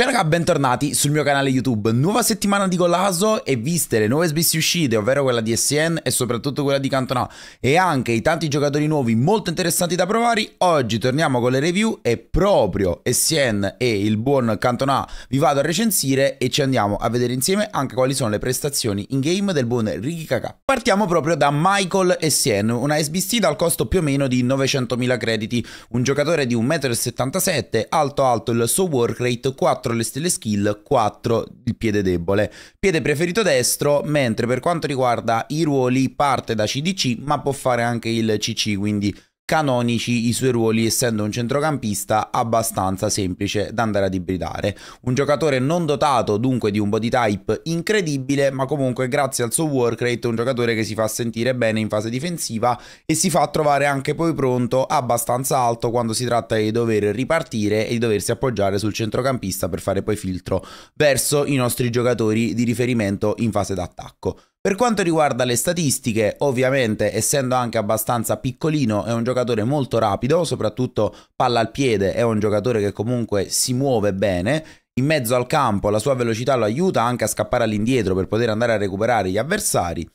Ciao raga, bentornati sul mio canale YouTube. Nuova settimana di Colaso e viste le nuove SBC uscite, ovvero quella di SN e soprattutto quella di Cantona e anche i tanti giocatori nuovi molto interessanti da provare, oggi torniamo con le review e proprio SN e il buon Cantona vi vado a recensire e ci andiamo a vedere insieme anche quali sono le prestazioni in game del buon Ricky Kaka. Partiamo proprio da Michael SN, una SBC dal costo più o meno di 900.000 crediti, un giocatore di 1,77m, alto alto il suo work rate 4 4 le stelle skill, 4 il piede debole. Piede preferito destro, mentre per quanto riguarda i ruoli parte da CDC, ma può fare anche il CC, quindi canonici i suoi ruoli essendo un centrocampista abbastanza semplice da andare ad ibridare. Un giocatore non dotato dunque di un body type incredibile ma comunque grazie al suo work rate un giocatore che si fa sentire bene in fase difensiva e si fa trovare anche poi pronto abbastanza alto quando si tratta di dover ripartire e di doversi appoggiare sul centrocampista per fare poi filtro verso i nostri giocatori di riferimento in fase d'attacco. Per quanto riguarda le statistiche, ovviamente essendo anche abbastanza piccolino è un giocatore molto rapido, soprattutto palla al piede, è un giocatore che comunque si muove bene, in mezzo al campo la sua velocità lo aiuta anche a scappare all'indietro per poter andare a recuperare gli avversari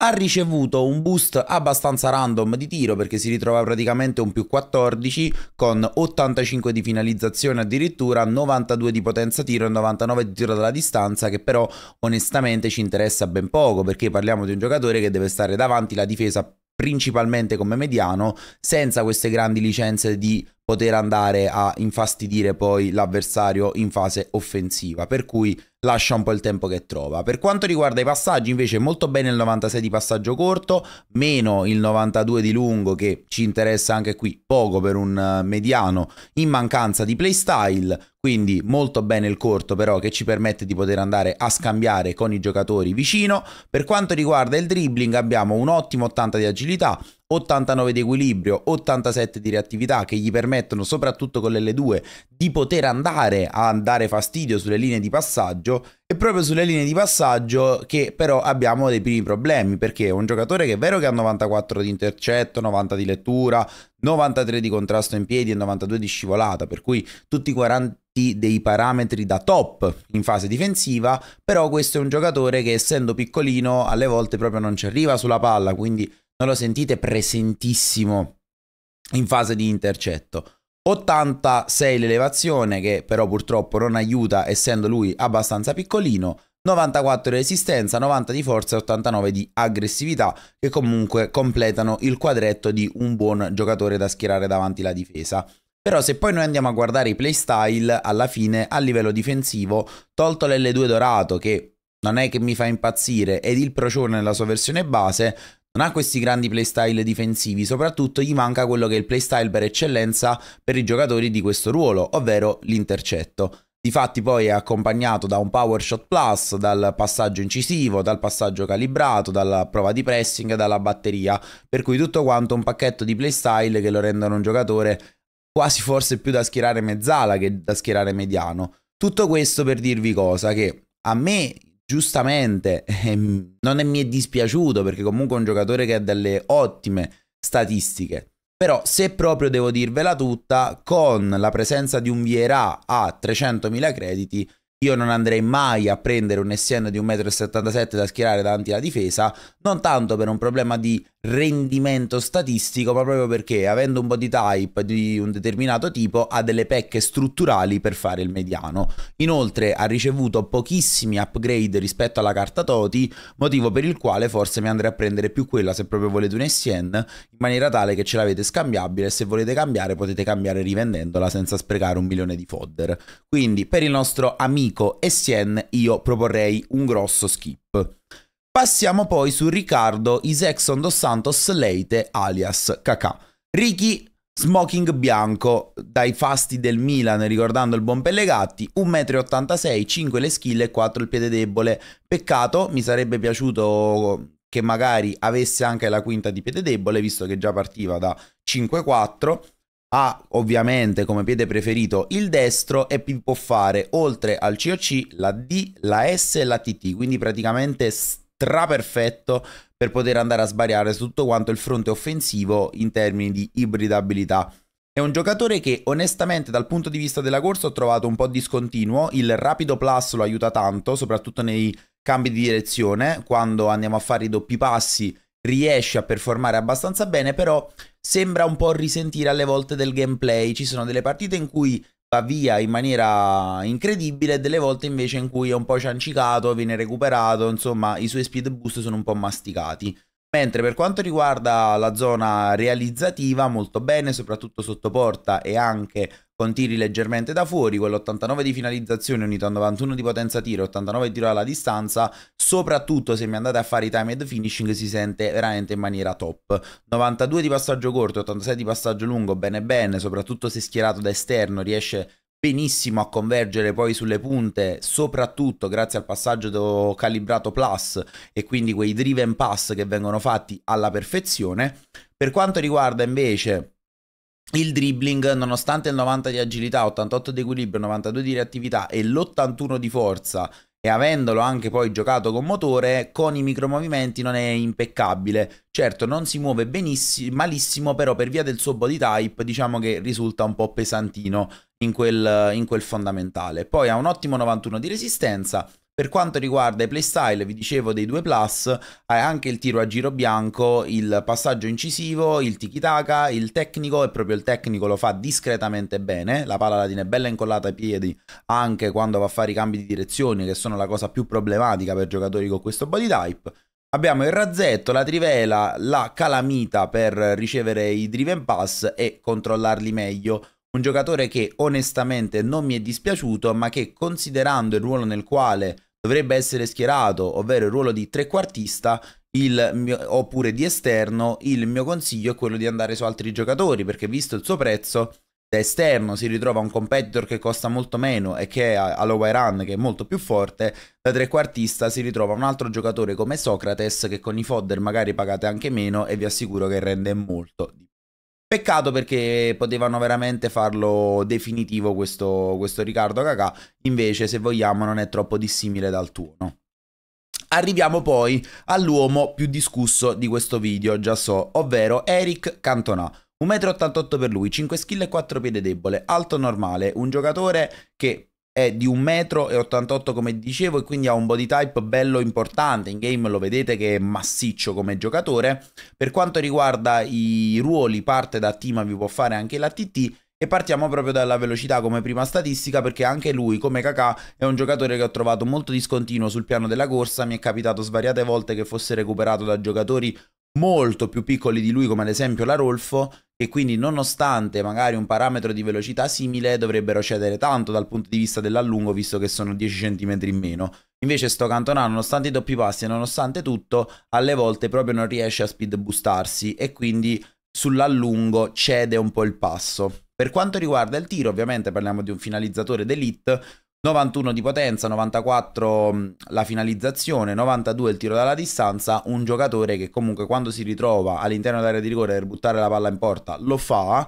ha ricevuto un boost abbastanza random di tiro perché si ritrova praticamente un più 14 con 85 di finalizzazione addirittura, 92 di potenza tiro e 99 di tiro dalla distanza che però onestamente ci interessa ben poco perché parliamo di un giocatore che deve stare davanti la difesa principalmente come mediano senza queste grandi licenze di poter andare a infastidire poi l'avversario in fase offensiva per cui lascia un po' il tempo che trova. Per quanto riguarda i passaggi, invece, molto bene il 96 di passaggio corto, meno il 92 di lungo, che ci interessa anche qui poco per un eh, mediano, in mancanza di playstyle. Quindi molto bene il corto però che ci permette di poter andare a scambiare con i giocatori vicino. Per quanto riguarda il dribbling abbiamo un ottimo 80 di agilità, 89 di equilibrio, 87 di reattività che gli permettono soprattutto con l'L2 di poter andare a dare fastidio sulle linee di passaggio passaggio. È proprio sulle linee di passaggio che però abbiamo dei primi problemi, perché è un giocatore che è vero che ha 94 di intercetto, 90 di lettura, 93 di contrasto in piedi e 92 di scivolata, per cui tutti i 40 dei parametri da top in fase difensiva, però questo è un giocatore che essendo piccolino alle volte proprio non ci arriva sulla palla, quindi non lo sentite presentissimo in fase di intercetto. 86 l'elevazione che però purtroppo non aiuta essendo lui abbastanza piccolino, 94 resistenza, 90 di forza e 89 di aggressività che comunque completano il quadretto di un buon giocatore da schierare davanti la difesa. Però se poi noi andiamo a guardare i playstyle, alla fine a livello difensivo, tolto l'L2 dorato che non è che mi fa impazzire ed il procione nella sua versione base, non ha questi grandi playstyle difensivi, soprattutto gli manca quello che è il playstyle per eccellenza per i giocatori di questo ruolo, ovvero l'intercetto. Difatti poi è accompagnato da un power shot plus, dal passaggio incisivo, dal passaggio calibrato, dalla prova di pressing, dalla batteria, per cui tutto quanto un pacchetto di playstyle che lo rendono un giocatore quasi forse più da schierare mezzala che da schierare mediano. Tutto questo per dirvi cosa che a me giustamente ehm, non è, mi è dispiaciuto perché comunque è un giocatore che ha delle ottime statistiche. Però se proprio devo dirvela tutta, con la presenza di un Vierà a 300.000 crediti io non andrei mai a prendere un SN di 1,77m da schierare davanti alla difesa, non tanto per un problema di rendimento statistico, ma proprio perché avendo un body type di un determinato tipo ha delle pecche strutturali per fare il mediano. Inoltre ha ricevuto pochissimi upgrade rispetto alla carta Toti, motivo per il quale forse mi andrei a prendere più quella se proprio volete un SN, in maniera tale che ce l'avete scambiabile e se volete cambiare potete cambiare rivendendola senza sprecare un milione di fodder. Quindi per il nostro amico Nico e Sien io proporrei un grosso skip. Passiamo poi su Riccardo Isexon dos Santos Leite alias Kakà. Ricky Smoking bianco dai fasti del Milan, ricordando il buon Pellegatti, 1,86 m, 5 le skill e 4 il piede debole. Peccato, mi sarebbe piaciuto che magari avesse anche la quinta di piede debole, visto che già partiva da 5-4 ha ovviamente come piede preferito il destro e può fare oltre al COC la D, la S e la TT, quindi praticamente straperfetto per poter andare a sbariare su tutto quanto il fronte offensivo in termini di ibridabilità. È un giocatore che onestamente dal punto di vista della corsa ho trovato un po' discontinuo, il rapido plus lo aiuta tanto, soprattutto nei cambi di direzione, quando andiamo a fare i doppi passi riesce a performare abbastanza bene, però sembra un po' risentire alle volte del gameplay. Ci sono delle partite in cui va via in maniera incredibile e delle volte invece in cui è un po' ciancicato, viene recuperato, insomma i suoi speed boost sono un po' masticati. Mentre per quanto riguarda la zona realizzativa, molto bene, soprattutto sotto porta e anche con tiri leggermente da fuori, quell'89 di finalizzazione unito a 91 di potenza tiro, 89 di tiro alla distanza, soprattutto se mi andate a fare i timed finishing si sente veramente in maniera top. 92 di passaggio corto, 86 di passaggio lungo, bene bene, soprattutto se schierato da esterno riesce benissimo a convergere poi sulle punte, soprattutto grazie al passaggio calibrato plus e quindi quei driven pass che vengono fatti alla perfezione. Per quanto riguarda invece il dribbling, nonostante il 90 di agilità, 88 di equilibrio, 92 di reattività e l'81 di forza, e avendolo anche poi giocato con motore, con i micromovimenti non è impeccabile. Certo, non si muove benissimo, malissimo, però per via del suo body type diciamo che risulta un po' pesantino in quel, in quel fondamentale. Poi ha un ottimo 91 di resistenza, per quanto riguarda i playstyle, vi dicevo dei due plus, hai eh, anche il tiro a giro bianco, il passaggio incisivo, il tiki taka, il tecnico e proprio il tecnico lo fa discretamente bene, la palla la tiene bella incollata ai piedi anche quando va a fare i cambi di direzione che sono la cosa più problematica per giocatori con questo body type. Abbiamo il razzetto, la trivela, la calamita per ricevere i driven pass e controllarli meglio. Un giocatore che onestamente non mi è dispiaciuto, ma che considerando il ruolo nel quale dovrebbe essere schierato, ovvero il ruolo di trequartista, mio, oppure di esterno, il mio consiglio è quello di andare su altri giocatori, perché visto il suo prezzo, da esterno si ritrova un competitor che costa molto meno e che è ha Run che è molto più forte, da trequartista si ritrova un altro giocatore come Socrates che con i fodder magari pagate anche meno e vi assicuro che rende molto di più. Peccato perché potevano veramente farlo definitivo questo, questo Riccardo Cacà, invece se vogliamo non è troppo dissimile dal tuo, no? Arriviamo poi all'uomo più discusso di questo video, già so, ovvero Eric Cantona. 1,88 m per lui, 5 skill e 4 piede debole, alto normale, un giocatore che è di 1,88 m come dicevo e quindi ha un body type bello importante, in game lo vedete che è massiccio come giocatore. Per quanto riguarda i ruoli parte da Tima vi può fare anche la TT e partiamo proprio dalla velocità come prima statistica perché anche lui, come Kakà, è un giocatore che ho trovato molto discontinuo sul piano della corsa, mi è capitato svariate volte che fosse recuperato da giocatori molto più piccoli di lui come ad esempio la Rolfo che quindi nonostante magari un parametro di velocità simile dovrebbero cedere tanto dal punto di vista dell'allungo visto che sono 10 cm in meno. Invece sto Cantona nonostante i doppi passi e nonostante tutto alle volte proprio non riesce a speed boostarsi e quindi sull'allungo cede un po' il passo. Per quanto riguarda il tiro, ovviamente parliamo di un finalizzatore d'elite, 91 di potenza, 94 la finalizzazione, 92 il tiro dalla distanza, un giocatore che comunque quando si ritrova all'interno dell'area di rigore per buttare la palla in porta lo fa,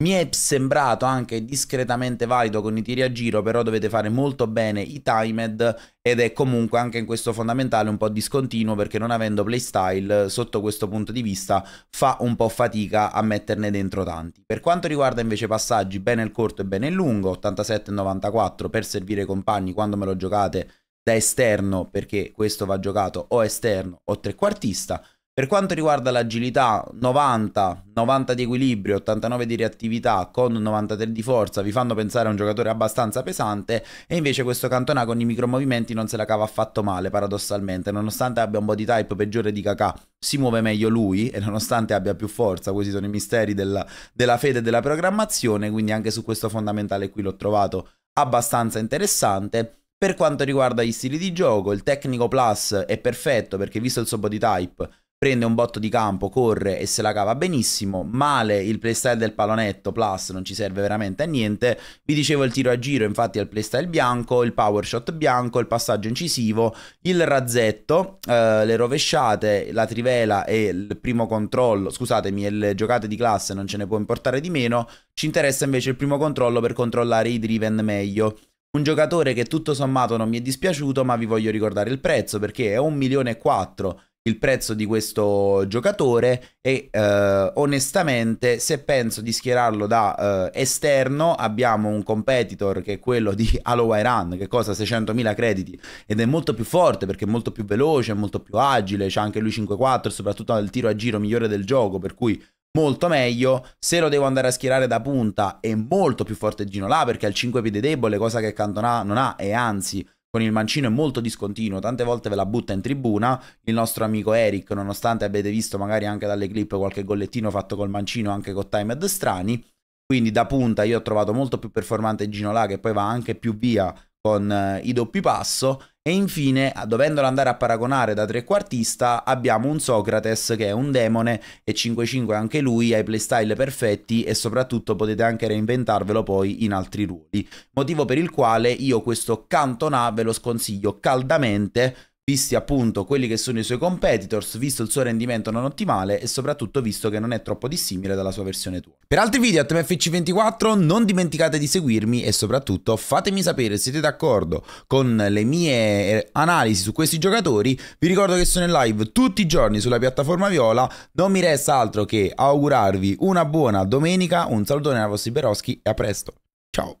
mi è sembrato anche discretamente valido con i tiri a giro, però dovete fare molto bene i timed ed è comunque anche in questo fondamentale un po' discontinuo perché non avendo playstyle sotto questo punto di vista fa un po' fatica a metterne dentro tanti. Per quanto riguarda invece passaggi bene il corto e bene il lungo, 87 94 per servire i compagni quando me lo giocate da esterno perché questo va giocato o esterno o trequartista per quanto riguarda l'agilità, 90, 90 di equilibrio, 89 di reattività con 93 di forza vi fanno pensare a un giocatore abbastanza pesante e invece questo Cantona con i micromovimenti non se la cava affatto male paradossalmente, nonostante abbia un body type peggiore di Kakà si muove meglio lui e nonostante abbia più forza, questi sono i misteri della, della fede e della programmazione, quindi anche su questo fondamentale qui l'ho trovato abbastanza interessante. Per quanto riguarda gli stili di gioco, il tecnico plus è perfetto perché visto il suo body type prende un botto di campo, corre e se la cava benissimo, male il playstyle del palonetto, plus non ci serve veramente a niente, vi dicevo il tiro a giro infatti è il playstyle bianco, il power shot bianco, il passaggio incisivo, il razzetto, eh, le rovesciate, la trivela e il primo controllo, scusatemi, le giocate di classe non ce ne può importare di meno, ci interessa invece il primo controllo per controllare i driven meglio. Un giocatore che tutto sommato non mi è dispiaciuto, ma vi voglio ricordare il prezzo perché è 1 milione e 4 il prezzo di questo giocatore e eh, onestamente se penso di schierarlo da eh, esterno abbiamo un competitor che è quello di Halo Run che costa 600.000 crediti ed è molto più forte perché è molto più veloce, molto più agile, c'è anche lui 5-4 soprattutto nel tiro a giro migliore del gioco per cui molto meglio. Se lo devo andare a schierare da punta, è molto più forte Gino là perché ha il 5 piede debole, cosa che Cantona non ha e anzi con il mancino è molto discontinuo, tante volte ve la butta in tribuna. Il nostro amico Eric, nonostante abbiate visto magari anche dalle clip qualche gollettino fatto col mancino anche con Timed strani, quindi da punta io ho trovato molto più performante Gino là che poi va anche più via con eh, i doppi passo e infine, dovendolo andare a paragonare da trequartista, abbiamo un Socrates che è un demone e 5-5 anche lui, ha i playstyle perfetti e soprattutto potete anche reinventarvelo poi in altri ruoli. Motivo per il quale io questo Cantona ve lo sconsiglio caldamente visti appunto quelli che sono i suoi competitors, visto il suo rendimento non ottimale e soprattutto visto che non è troppo dissimile dalla sua versione tua. Per altri video a TMFC24 non dimenticate di seguirmi e soprattutto fatemi sapere se siete d'accordo con le mie eh, analisi su questi giocatori. Vi ricordo che sono in live tutti i giorni sulla piattaforma Viola, non mi resta altro che augurarvi una buona domenica, un salutone da vostri Beroschi e a presto. Ciao!